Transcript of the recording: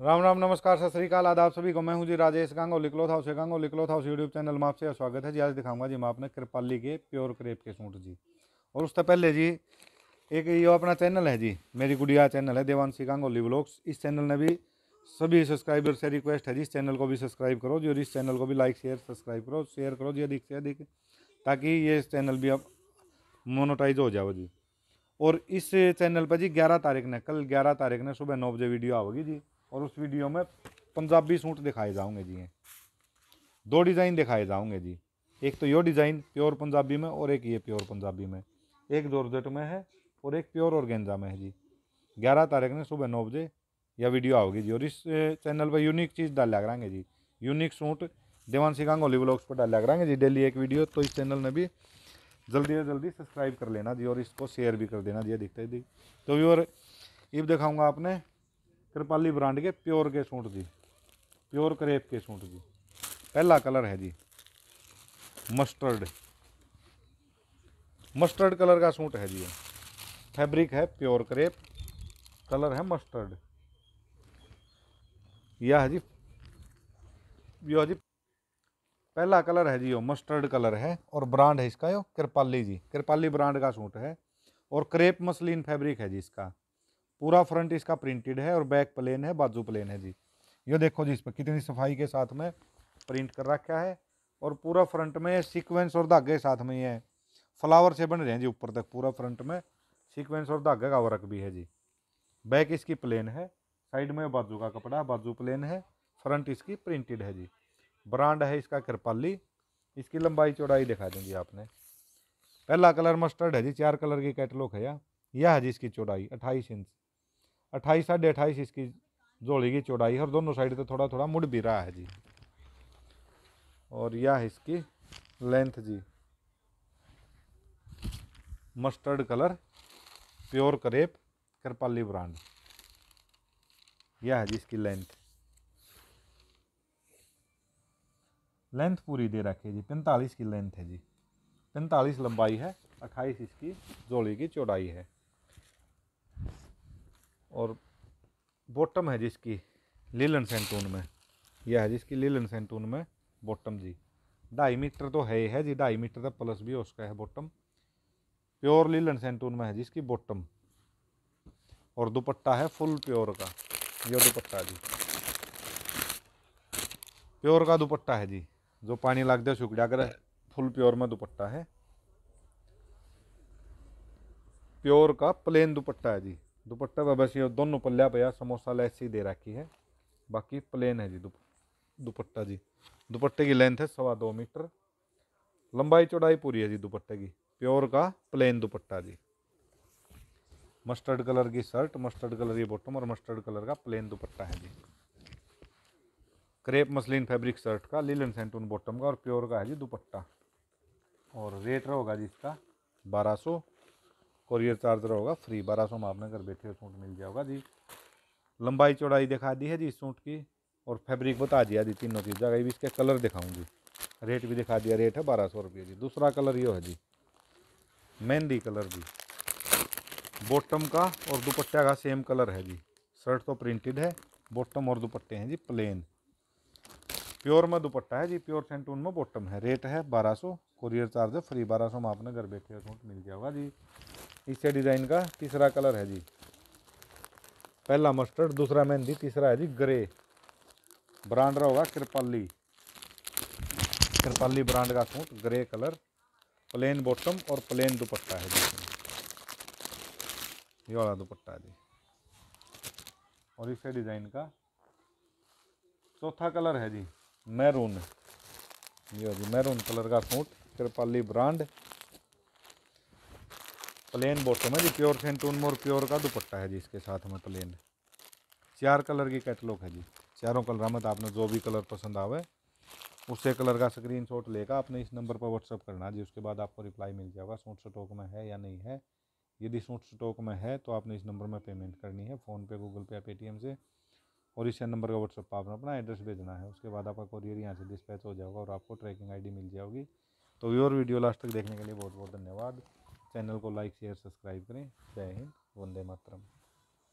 राम राम नमस्कार सत श्रीकाल आदाब सभी को मैं हूं जी राजेश गांगो लिखलो था उसे गांगो लिखलो था उस यूट्यूब चैनल में आपसे स्वागत है जी आज दिखाऊंगा जी मैं आपने कृपाली के प्योर क्रेप के सूट जी और उससे पहले जी एक ये अपना चैनल है जी मेरी गुड़िया चैनल है देवानशी गांगोली लिवलॉक्स इस चैनल ने भी सभी सब्सक्राइबर से रिक्वेस्ट है जी इस चैनल को भी सब्सक्राइब करो जी और इस चैनल को भी लाइक शेयर सब्सक्राइब करो शेयर करो जी अधिक से अधिक ताकि ये चैनल भी अब मोनोटाइज हो जाओ जी और इस चैनल पर जी ग्यारह तारीख ने कल ग्यारह तारीख ने सुबह नौ बजे वीडियो आओगी जी और उस वीडियो में पंजाबी सूट दिखाए जाऊँगे जी दो डिज़ाइन दिखाए जाऊँगे जी एक तो यो डिज़ाइन प्योर पंजाबी में और एक ये प्योर पंजाबी में एक जोरजट में है और एक प्योर और गेंजा में है जी ग्यारह तारीख ने सुबह नौ बजे यह वीडियो आओगी जी और इस चैनल पर यूनिक चीज़ डाला करेंगे जी unique suit Devansi Ganguly blogs पर डाला कराएंगे जी डेली एक वीडियो तो इस चैनल में भी जल्दी से जल्दी सब्सक्राइब कर लेना जी और इसको शेयर भी कर देना जी दिखते ही तो व्यूअर इब दिखाऊँगा आपने कृपाली ब्रांड के प्योर के सूट जी प्योर करेप के सूट जी पहला कलर है जी मस्टर्ड मस्टर्ड कलर का सूट है जी फैब्रिक है प्योर करेप कलर है मस्टर्ड यह है जी यो जी पहला कलर है जी यो मस्टर्ड कलर है और ब्रांड है इसका यो कृपाली जी कृपाली ब्रांड का सूट है और क्रेप मसलिन फैब्रिक है जी इसका पूरा फ्रंट इसका प्रिंटेड है और बैक प्लेन है बाजू प्लेन है जी ये देखो जी इस पर कितनी सफाई के साथ में प्रिंट कर रखा है और पूरा फ्रंट में सीक्वेंस और धागे साथ में ही है फ्लावर से बन रहे हैं जी ऊपर तक पूरा फ्रंट में सीक्वेंस और धागे का वर्क भी है जी बैक इसकी प्लेन है साइड में बाजू का कपड़ा बाजू प्लेन है फ्रंट इसकी प्रिंटेड है जी ब्रांड है इसका कृपाली इसकी लंबाई चौड़ाई दिखा देंगी आपने पहला कलर मस्टर्ड है जी चार कलर की कैटलॉग है यह है जी इसकी चौड़ाई अट्ठाईस इंच अट्ठाईस साढ़े अट्ठाईस इसकी जोड़ी की चौड़ाई है और दोनों साइड से तो थोड़ा थोड़ा मुड़ भी रहा है जी और यह इसकी लेंथ जी mustard colour pure crepe Kripali brand यह है जी इसकी लेंथ लेंथ पूरी दे रखी है जी पैंतालीस की लेंथ है जी पैंतालीस लंबाई है अट्ठाईस इसकी जोड़ी की चौड़ाई है और बॉटम है जिसकी लीलन सेंटून में यह है जिसकी लीलन सेंटून में बॉटम जी ढाई मीटर तो है ही है जी ढाई मीटर का प्लस भी उसका है बॉटम प्योर लीलन सेंटून में है जिसकी बॉटम और दुपट्टा है फुल प्योर का ये दुपट्टा जी प्योर का दुपट्टा है जी जो पानी लाग दे सूख जाकर फुल प्योर में दुपट्टा है प्योर का प्लेन दुपट्टा है जी दुपट्टा तो पर बस ये दोनों पल्ला पे समोसा लैस ही दे रखी है बाकी प्लेन है जी दुपट्टा जी दुपट्टे की लेंथ है सवा दो मीटर लंबाई चौड़ाई पूरी है जी दुपट्टे की प्योर का प्लेन दुपट्टा जी मस्टर्ड कलर की शर्ट मस्टर्ड कलर की बॉटम और मस्टर्ड कलर का प्लेन दुपट्टा है जी क्रेप मसलिन फैब्रिक शर्ट का लीलन सेंटून बॉटम का और प्योर का है जी दुपट्टा और रेट होगा जी इसका बारह सौ कोरियर चार्ज रहेगा फ्री बारह सौ में आपने घर बैठे सूट मिल जाएगा जी लंबाई चौड़ाई दिखा दी है जी सूट की और फैब्रिक बता दिया जी तीनों चीज़ भी इसके कलर दिखाऊँ जी रेट भी दिखा दिया रेट है बारह सौ रुपये जी दूसरा कलर ये है जी मेहंदी कलर जी बॉटम का और दुपट्टा का सेम कलर है जी शर्ट तो प्रिंटेड है बॉटम और दुपट्टे हैं जी प्लेन प्योर में दुपट्टा है जी प्योर सेंटून में बॉटम है रेट है बारह सौ कोरियर चार्ज है फ्री बारह सौ में आपने घर बैठे सूट मिल जाएगा जी इसे डिज़ाइन का तीसरा कलर है जी पहला मस्टर्ड दूसरा मेहंदी तीसरा है जी ग्रे ब्रांड रहा होगा कृपाली कृपाली ब्रांड का suit grey colour plain bottom और प्लेन दुपट्टा है जी ये वाला दुपट्टा है जी और इसे डिज़ाइन का चौथा कलर है जी मैरून ये जी मैरून कलर का suit Kripali brand plain bottom है जी प्योर सेंटून मोर प्योर का दुपट्टा है जी इसके साथ में प्लेन चार कलर की कैटलॉग है जी चारों कलर में तो आपने जो भी कलर पसंद आवे उससे कलर का स्क्रीन शॉट लेगा आपने इस नंबर पर व्हाट्सअप करना जी उसके बाद आपको रिप्लाई मिल जाएगा सूट स्टॉक में है या नहीं है यदि सूट स्टॉक में है तो आपने इस नंबर में पेमेंट करनी है फ़ोनपे गूगल पे या पेटीएम से और इस नंबर का व्हाट्सअप पर आपने अपना एड्रेस भेजना है उसके बाद आपका कोरियर यहाँ से डिस्पैच हो जाएगा और आपको ट्रैकिंग आईडी मिल जाएगी तो व्यूअर वीडियो लास्ट तक देखने के लिए बहुत बहुत धन्यवाद चैनल को लाइक शेयर सब्सक्राइब करें जय हिंद वंदे मातरम